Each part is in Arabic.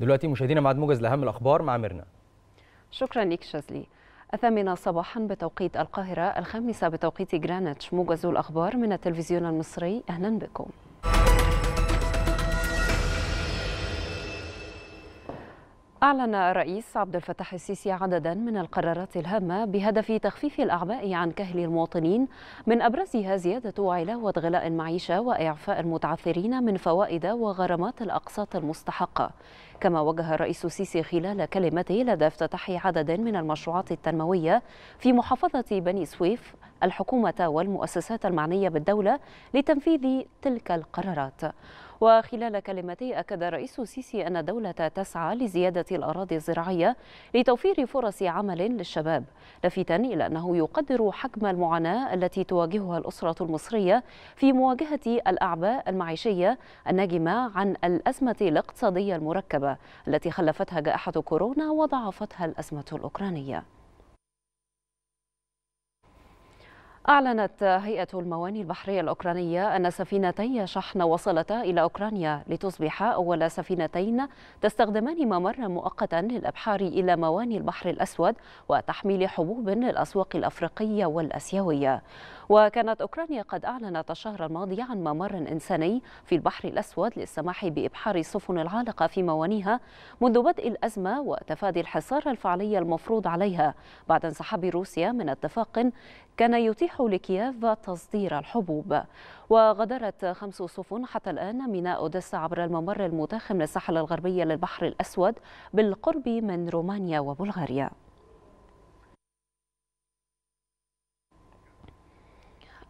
دلوقتي مشاهدينا معاد موجز لاهم الاخبار مع ميرنا شكرا لك شازلي الثامنة صباحا بتوقيت القاهرة الخامسة بتوقيت جرانتش موجز الأخبار من التلفزيون المصري أهلا بكم أعلن الرئيس عبد الفتاح السيسي عددا من القرارات الهامة بهدف تخفيف الأعباء عن كهل المواطنين من أبرزها زيادة علاوة غلاء المعيشة وإعفاء المتعثرين من فوائد وغرامات الأقساط المستحقة كما وجه الرئيس السيسي خلال كلمته لدى افتتاح عدد من المشروعات التنموية في محافظة بني سويف الحكومة والمؤسسات المعنية بالدولة لتنفيذ تلك القرارات وخلال كلمته أكد رئيس السيسي أن الدولة تسعى لزيادة الأراضي الزراعية لتوفير فرص عمل للشباب لافتا إلى أنه يقدر حجم المعاناة التي تواجهها الأسرة المصرية في مواجهة الأعباء المعيشية الناجمة عن الأزمة الاقتصادية المركبة التي خلفتها جائحة كورونا وضعفتها الأزمة الأوكرانية أعلنت هيئة المواني البحرية الأوكرانية أن سفينتي شحن وصلتا إلى أوكرانيا لتصبح أول سفينتين تستخدمان ممرا مؤقتا للأبحار إلى مواني البحر الأسود وتحميل حبوب للأسواق الأفريقية والأسيوية وكانت أوكرانيا قد أعلنت الشهر الماضي عن ممر إنساني في البحر الأسود للسماح بإبحار السفن العالقة في موانيها منذ بدء الأزمة وتفادي الحصار الفعلي المفروض عليها بعد انسحاب روسيا من اتفاق كان يتيح لكييف تصدير الحبوب وغادرت خمس سفن حتى الآن ميناء أوديسا عبر الممر المتاخم للساحل الغربي للبحر الأسود بالقرب من رومانيا وبلغاريا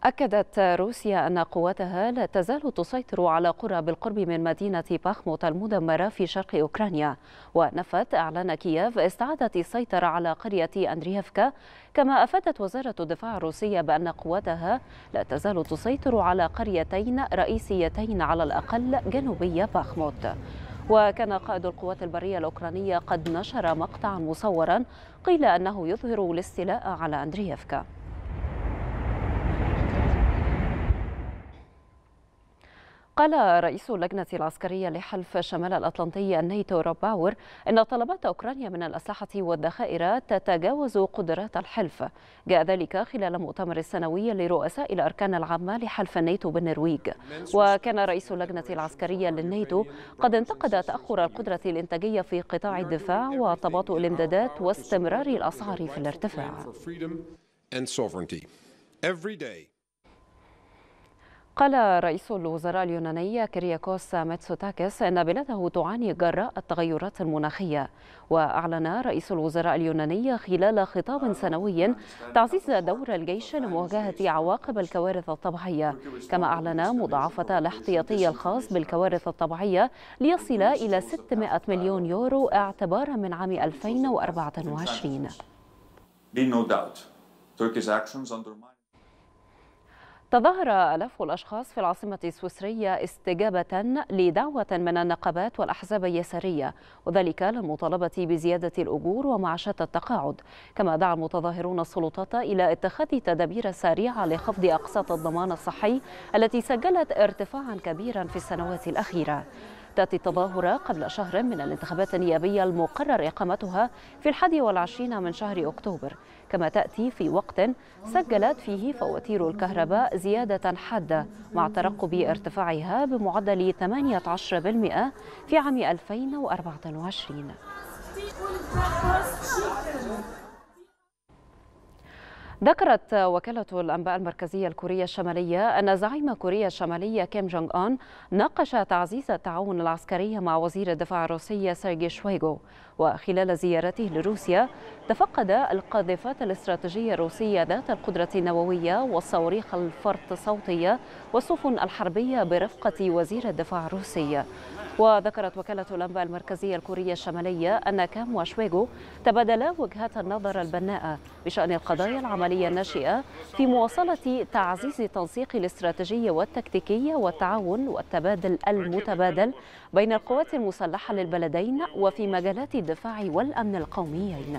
أكدت روسيا أن قواتها لا تزال تسيطر على قرى بالقرب من مدينة باخموت المدمرة في شرق أوكرانيا ونفت إعلان كييف استعادة السيطرة على قرية أندريفكا كما أفادت وزارة الدفاع الروسية بأن قواتها لا تزال تسيطر على قريتين رئيسيتين على الأقل جنوبي باخموت وكان قائد القوات البرية الأوكرانية قد نشر مقطعا مصورا قيل أنه يظهر الاستيلاء على أندريفكا قال رئيس اللجنة العسكرية لحلف شمال الأطلنطي النيتو روباور إن طلبات أوكرانيا من الأسلحة والذخائر تتجاوز قدرات الحلف جاء ذلك خلال مؤتمر السنوي لرؤساء الأركان العامة لحلف النيتو بالنرويج وكان رئيس اللجنة العسكرية للنيتو قد انتقد تأخر القدرة الإنتاجية في قطاع الدفاع وتباطؤ الامدادات واستمرار الأسعار في الارتفاع. قال رئيس الوزراء اليوناني كيرياكوس ميتسوتاكس أن بلاده تعاني جراء التغيرات المناخية وأعلن رئيس الوزراء اليوناني خلال خطاب سنوي تعزيز دور الجيش لمواجهة عواقب الكوارث الطبيعية كما أعلن مضاعفة الاحتياطي الخاص بالكوارث الطبيعية ليصل إلى 600 مليون يورو اعتبارا من عام 2024 تظاهر آلاف الأشخاص في العاصمة السويسرية استجابة لدعوة من النقابات والأحزاب اليسارية وذلك للمطالبة بزيادة الأجور ومعاشات التقاعد كما دعا المتظاهرون السلطات إلى اتخاذ تدابير سريعة لخفض أقساط الضمان الصحي التي سجلت ارتفاعا كبيرا في السنوات الأخيرة تأتي التظاهرة قبل شهر من الانتخابات النيابية المقرر إقامتها في الحادي والعشرين من شهر أكتوبر كما تأتي في وقت سجلت فيه فواتير الكهرباء زيادة حادة مع ترقب ارتفاعها بمعدل 18% في عام 2024 ذكرت وكالة الأنباء المركزية الكورية الشمالية أن زعيم كوريا الشمالية كيم جونغ أون ناقش تعزيز التعاون العسكري مع وزير الدفاع الروسي سيرجي شويغو وخلال زيارته لروسيا تفقد القاذفات الاستراتيجية الروسية ذات القدرة النووية والصواريخ الفرط الصوتية والسفن الحربية برفقة وزير الدفاع الروسي وذكرت وكالة الأنباء المركزية الكورية الشمالية أن كام وشويغو تبادلا وجهات النظر البناءة بشأن القضايا العملية الناشئة في مواصلة تعزيز تنسيق الاستراتيجية والتكتيكية والتعاون والتبادل المتبادل بين القوات المسلحة للبلدين وفي مجالات الدفاع والأمن القوميين.